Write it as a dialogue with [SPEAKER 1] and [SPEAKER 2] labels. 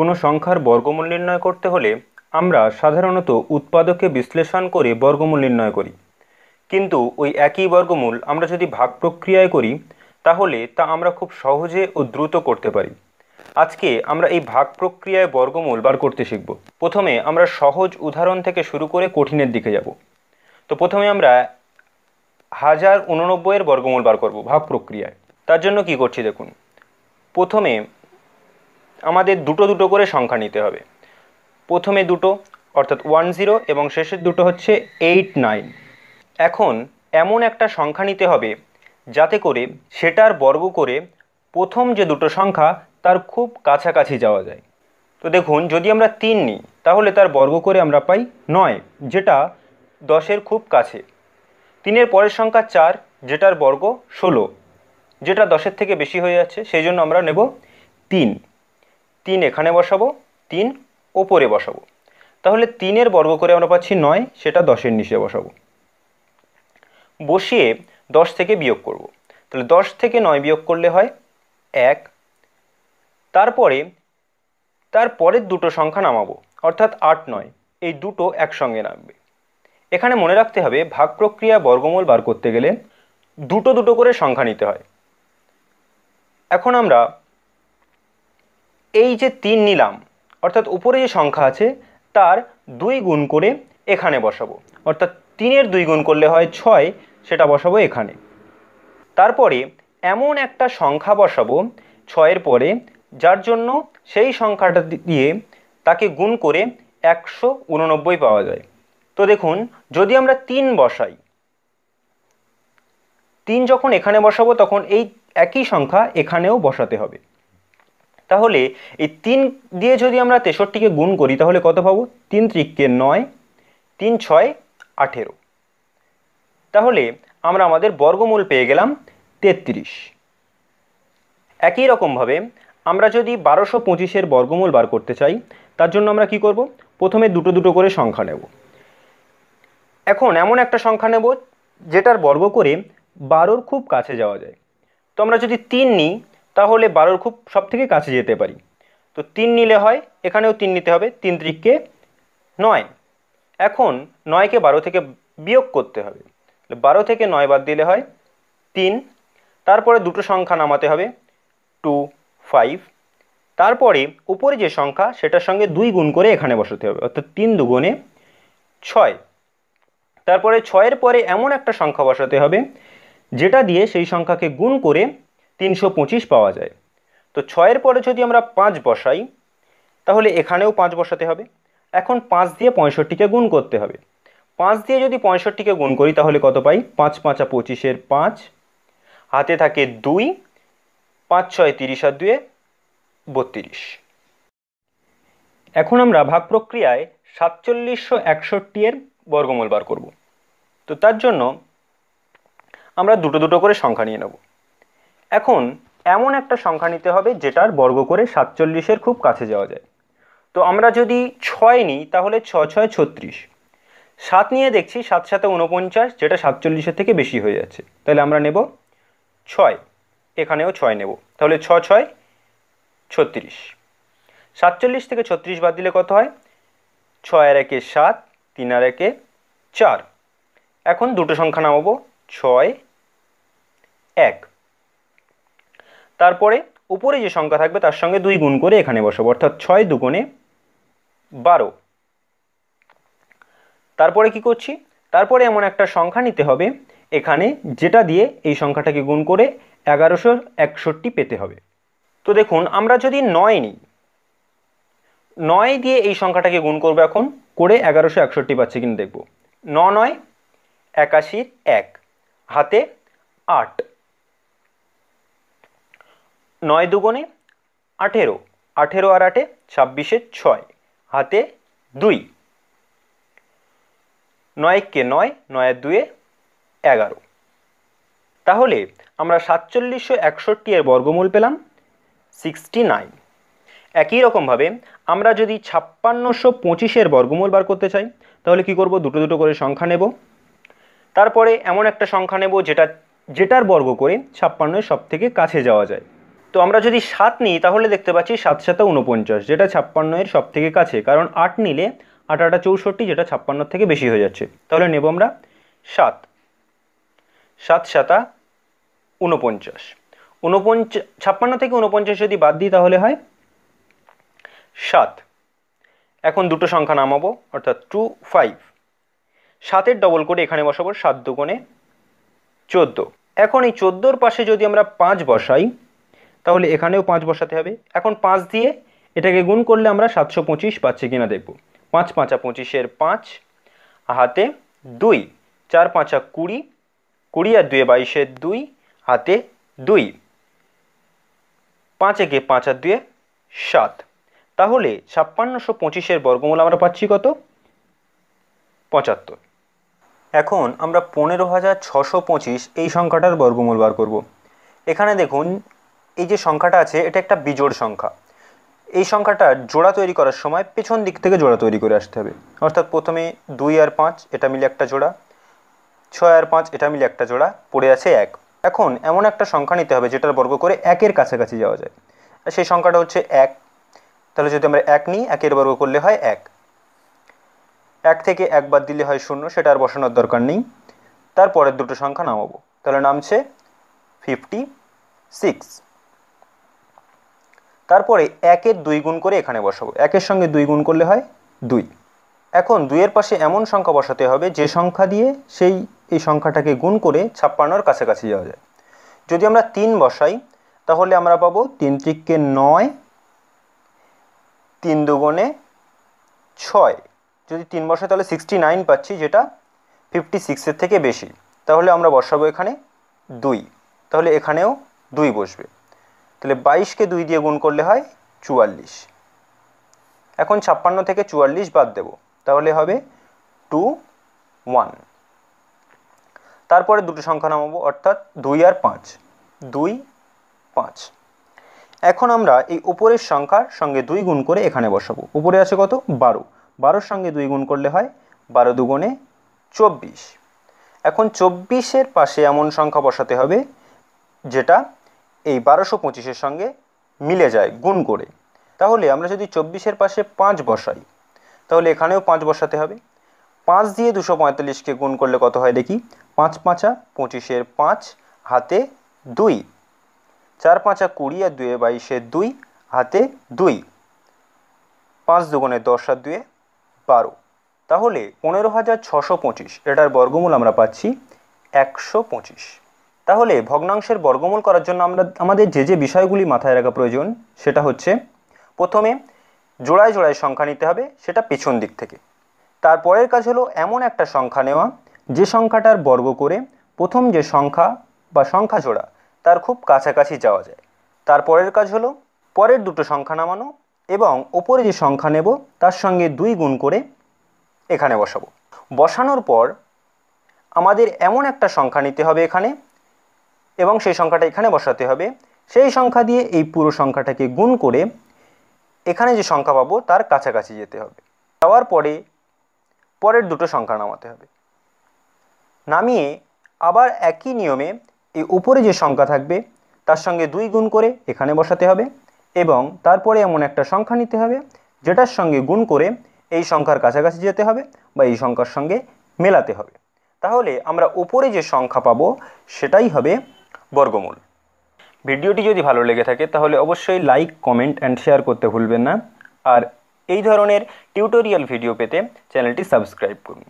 [SPEAKER 1] কোনো সংখ্যার বর্গমূল নির্ণয় করতে হলে আমরা সাধারণত উৎপাদকে বিশ্লেষণ করে বর্গমূল নির্ণয় করি কিন্তু ওই একই বর্গমূল আমরা যদি ভাগ প্রক্রিয়ায় করি তাহলে তা আমরা খুব সহজে ও দ্রুত করতে পারি আজকে আমরা এই ভাগ প্রক্রিয়ায় বর্গমূল বার করতে শিখব প্রথমে আমরা সহজ উদাহরণ থেকে শুরু করে কঠিনের দিকে যাব তো প্রথমে আমরা হাজার উননব্বইয়ের বর্গমূল বার করব ভাগ প্রক্রিয়ায় তার জন্য কি করছি দেখুন প্রথমে আমাদের দুটো দুটো করে সংখ্যা নিতে হবে প্রথমে দুটো অর্থাৎ ওয়ান জিরো এবং শেষের দুটো হচ্ছে এইট নাইন এখন এমন একটা সংখ্যা নিতে হবে যাতে করে সেটার বর্গ করে প্রথম যে দুটো সংখ্যা তার খুব কাছাকাছি যাওয়া যায় তো দেখুন যদি আমরা তিন নিই তাহলে তার বর্গ করে আমরা পাই নয় যেটা দশের খুব কাছে তিনের পরের সংখ্যা চার যেটার বর্গ ষোলো যেটা দশের থেকে বেশি হয়ে যাচ্ছে সেই জন্য আমরা নেব তিন তিন এখানে বসাবো তিন ওপরে বসাবো তাহলে তিনের বর্গ করে আমরা পাচ্ছি নয় সেটা দশের নিচে বসাবো বসিয়ে দশ থেকে বিয়োগ করব। তাহলে দশ থেকে নয় বিয়োগ করলে হয় এক তারপরে তার পরের দুটো সংখ্যা নামাবো অর্থাৎ আট নয় এই দুটো একসঙ্গে নামবে এখানে মনে রাখতে হবে ভাগ প্রক্রিয়া বর্গমূল বার করতে গেলে দুটো দুটো করে সংখ্যা নিতে হয় এখন আমরা এই যে তিন নিলাম অর্থাৎ উপরে যে সংখ্যা আছে তার দুই গুণ করে এখানে বসাবো অর্থাৎ তিনের দুই গুণ করলে হয় ছয় সেটা বসাবো এখানে তারপরে এমন একটা সংখ্যা বসাবো ছয়ের পরে যার জন্য সেই সংখ্যাটা দিয়ে তাকে গুণ করে একশো উননব্বই পাওয়া যায় তো দেখুন যদি আমরা তিন বসাই তিন যখন এখানে বসাবো তখন এই একই সংখ্যা এখানেও বসাতে হবে তাহলে এই তিন দিয়ে যদি আমরা তেষট্টিকে গুণ করি তাহলে কত পাবো তিন ত্রিককে নয় তিন ছয় আঠেরো তাহলে আমরা আমাদের বর্গমূল পেয়ে গেলাম তেত্রিশ একই রকমভাবে আমরা যদি বারোশো পঁচিশের বর্গমূল বার করতে চাই তার জন্য আমরা কি করব প্রথমে দুটো দুটো করে সংখ্যা নেব এখন এমন একটা সংখ্যা নেব যেটার বর্গ করে বারোর খুব কাছে যাওয়া যায় তো আমরা যদি তিন নিই তাহলে বারোর খুব সব থেকে কাছে যেতে পারি তো তিন নিলে হয় এখানেও তিন নিতে হবে তিন ত্রিককে নয় এখন নয়কে বারো থেকে বিয়োগ করতে হবে বারো থেকে নয় বাদ দিলে হয় তিন তারপরে দুটো সংখ্যা নামাতে হবে টু ফাইভ তারপরে উপরে যে সংখ্যা সেটার সঙ্গে দুই গুণ করে এখানে বসাতে হবে অর্থাৎ তিন দুগুণে ছয় তারপরে ছয়ের পরে এমন একটা সংখ্যা বসাতে হবে যেটা দিয়ে সেই সংখ্যাকে গুণ করে তিনশো পঁচিশ পাওয়া যায় তো ছয়ের পরে যদি আমরা পাঁচ বসাই তাহলে এখানেও পাঁচ বসাতে হবে এখন পাঁচ দিয়ে পঁয়ষট্টিকে গুণ করতে হবে পাঁচ দিয়ে যদি পঁয়ষট্টিকে গুণ করি তাহলে কত পাই পাঁচ পাঁচা পঁচিশের পাঁচ হাতে থাকে দুই পাঁচ ছয় তিরিশ আর দুয়ে বত্রিশ এখন আমরা ভাগ প্রক্রিয়ায় সাতচল্লিশশো একষট্টি এর বর্গমূল বার করব তো তার জন্য আমরা দুটো দুটো করে সংখ্যা নিয়ে নেব এখন এমন একটা সংখ্যা নিতে হবে যেটার বর্গ করে সাতচল্লিশের খুব কাছে যাওয়া যায় তো আমরা যদি ছয় নিই তাহলে ছ ছয় ছত্রিশ সাত নিয়ে দেখছি সাত সাথে উনপঞ্চাশ যেটা সাতচল্লিশের থেকে বেশি হয়ে যাচ্ছে তাহলে আমরা নেব ছয় এখানেও ছয় নেব তাহলে ছ ছয় ছত্রিশ সাতচল্লিশ থেকে ছত্রিশ বাদ দিলে কত হয় ছয় আর একে সাত তিন আর একে চার এখন দুটো সংখ্যা নামাবো ছয় এক তারপরে উপরে যে সংখ্যা থাকবে তার সঙ্গে দুই গুণ করে এখানে বসাবো অর্থাৎ ছয় দুগুণে বারো তারপরে কি করছি তারপরে এমন একটা সংখ্যা নিতে হবে এখানে যেটা দিয়ে এই সংখ্যাটাকে গুণ করে এগারোশো একষট্টি পেতে হবে তো দেখুন আমরা যদি নয় নিই নয় দিয়ে এই সংখ্যাটাকে গুণ করবো এখন করে এগারোশো একষট্টি পাচ্ছি কিন্তু দেখব ন নয় একাশির এক হাতে আট নয় দুগুণে আঠেরো আঠেরো আর আটে ছাব্বিশে ছয় হাতে দুই নয়কে নয় নয় দুয়ে এগারো তাহলে আমরা সাতচল্লিশশো একষট্টি এর বর্গমূল পেলাম সিক্সটি নাইন একই রকমভাবে আমরা যদি ছাপ্পান্নশো পঁচিশের বর্গমূল বার করতে চাই তাহলে কি করব দুটো দুটো করে সংখ্যা নেব তারপরে এমন একটা সংখ্যা নেব যেটা যেটার বর্গ করে ছাপ্পান্নয় সব থেকে কাছে যাওয়া যায় তো আমরা যদি সাত নিই তাহলে দেখতে পাচ্ছি সাত সাথে উনপঞ্চাশ যেটা ছাপ্পান্ন এর সব থেকে কাছে কারণ আট নিলে আট আটা চৌষট্টি যেটা ছাপ্পান্নর থেকে বেশি হয়ে যাচ্ছে তাহলে নেব আমরা সাত সাত সাতা উনপঞ্চাশ উনপঞ্চাশ ছাপ্পান্ন থেকে উনপঞ্চাশ যদি বাদ দিই তাহলে হয় সাত এখন দুটো সংখ্যা নামাবো অর্থাৎ টু ফাইভ সাতের ডবল করে এখানে বসাবো সাত দুগুণে চোদ্দো এখন এই চোদ্দোর পাশে যদি আমরা পাঁচ বসাই তাহলে এখানেও পাঁচ বসাতে হবে এখন পাঁচ দিয়ে এটাকে গুণ করলে আমরা সাতশো পঁচিশ পাচ্ছি কিনা দেখব পাঁচ পাঁচা পঁচিশের পাঁচ হাতে দুই চার পাঁচা কুড়ি কুড়ি আর দুয়ে বাইশের দুই হাতে দুই পাঁচ একে পাঁচ আর দুয়ে সাত তাহলে ছাপ্পান্নশো পঁচিশের বর্গমূল আমরা পাচ্ছি কত পঁচাত্তর এখন আমরা পনেরো হাজার ছশো পঁচিশ এই সংখ্যাটার বর্গমূল বার করব এখানে দেখুন এই যে সংখ্যাটা আছে এটা একটা বিজোড় সংখ্যা এই সংখ্যাটা জোড়া তৈরি করার সময় পেছন দিক থেকে জোড়া তৈরি করে আসতে হবে অর্থাৎ প্রথমে দুই আর পাঁচ এটা মিলে একটা জোড়া ছয় আর পাঁচ এটা মিলে একটা জোড়া পড়ে আছে এক এখন এমন একটা সংখ্যা নিতে হবে যেটার বর্গ করে একের কাছাকাছি যাওয়া যায় আর সেই সংখ্যাটা হচ্ছে এক তাহলে যদি আমরা এক নিই একের বর্গ করলে হয় এক এক থেকে একবার দিলে হয় শূন্য সেটা আর বসানোর দরকার নেই তারপরের দুটো সংখ্যা নামাবো তাহলে নামছে ফিফটি সিক্স তারপরে একের দুই গুণ করে এখানে বসাবো একের সঙ্গে দুই গুণ করলে হয় দুই এখন দুইয়ের পাশে এমন সংখ্যা বসাতে হবে যে সংখ্যা দিয়ে সেই এই সংখ্যাটাকে গুণ করে ছাপ্পান্নর কাছাকাছি যাওয়া যায় যদি আমরা তিন বসাই তাহলে আমরা পাবো তিন ত্রিককে নয় তিন দুগুণে ছয় যদি তিন বসাই তাহলে সিক্সটি নাইন পাচ্ছি যেটা ফিফটি সিক্সের থেকে বেশি তাহলে আমরা বসাবো এখানে দুই তাহলে এখানেও দুই বসবে তাহলে বাইশকে দুই দিয়ে গুণ করলে হয় চুয়াল্লিশ এখন ছাপ্পান্ন থেকে চুয়াল্লিশ বাদ দেব তাহলে হবে টু ওয়ান তারপরে দুটো সংখ্যা নামাবো অর্থাৎ দুই আর পাঁচ দুই পাঁচ এখন আমরা এই উপরের সংখ্যার সঙ্গে দুই গুণ করে এখানে বসাবো উপরে আছে কত বারো বারোর সঙ্গে দুই গুণ করলে হয় বারো দুগুণে চব্বিশ এখন চব্বিশের পাশে এমন সংখ্যা বসাতে হবে যেটা এই বারোশো পঁচিশের সঙ্গে মিলে যায় গুণ করে তাহলে আমরা যদি চব্বিশের পাশে পাঁচ বসাই তাহলে এখানেও পাঁচ বসাতে হবে পাঁচ দিয়ে দুশো পঁয়তাল্লিশকে গুণ করলে কত হয় দেখি পাঁচ পাঁচা পঁচিশের পাঁচ হাতে দুই চার পাঁচা কুড়ি আর দুয়ে বাইশে দুই হাতে দুই পাঁচ দুগুণে দশ আর দুয়ে বারো তাহলে পনেরো হাজার ছশো পঁচিশ এটার বর্গমূল আমরা পাচ্ছি একশো পঁচিশ তাহলে ভগ্নাংশের বর্গমূল করার জন্য আমরা আমাদের যে যে বিষয়গুলি মাথায় রাখা প্রয়োজন সেটা হচ্ছে প্রথমে জোড়ায় জোড়ায় সংখ্যা নিতে হবে সেটা পেছন দিক থেকে তারপরের কাজ হলো এমন একটা সংখ্যা নেওয়া যে সংখ্যাটার বর্গ করে প্রথম যে সংখ্যা বা সংখ্যা জোড়া তার খুব কাছাকাছি যাওয়া যায় তারপরের কাজ হলো পরের দুটো সংখ্যা নামানো এবং ওপরে যে সংখ্যা নেব তার সঙ্গে দুই গুণ করে এখানে বসাবো বসানোর পর আমাদের এমন একটা সংখ্যা নিতে হবে এখানে এবং সেই সংখ্যাটা এখানে বসাতে হবে সেই সংখ্যা দিয়ে এই পুরো সংখ্যাটাকে গুণ করে এখানে যে সংখ্যা পাবো তার কাছাকাছি যেতে হবে যাওয়ার পরে পরের দুটো সংখ্যা নামাতে হবে নামিয়ে আবার একই নিয়মে এই উপরে যে সংখ্যা থাকবে তার সঙ্গে দুই গুণ করে এখানে বসাতে হবে এবং তারপরে এমন একটা সংখ্যা নিতে হবে যেটার সঙ্গে গুণ করে এই সংখ্যার কাছাকাছি যেতে হবে বা এই সংখ্যার সঙ্গে মেলাতে হবে তাহলে আমরা উপরে যে সংখ্যা পাবো সেটাই হবে বর্গমূল ভিডিওটি যদি ভালো লেগে থাকে তাহলে অবশ্যই লাইক কমেন্ট অ্যান্ড শেয়ার করতে ভুলবেন না আর এই ধরনের টিউটোরিয়াল ভিডিও পেতে চ্যানেলটি সাবস্ক্রাইব করুন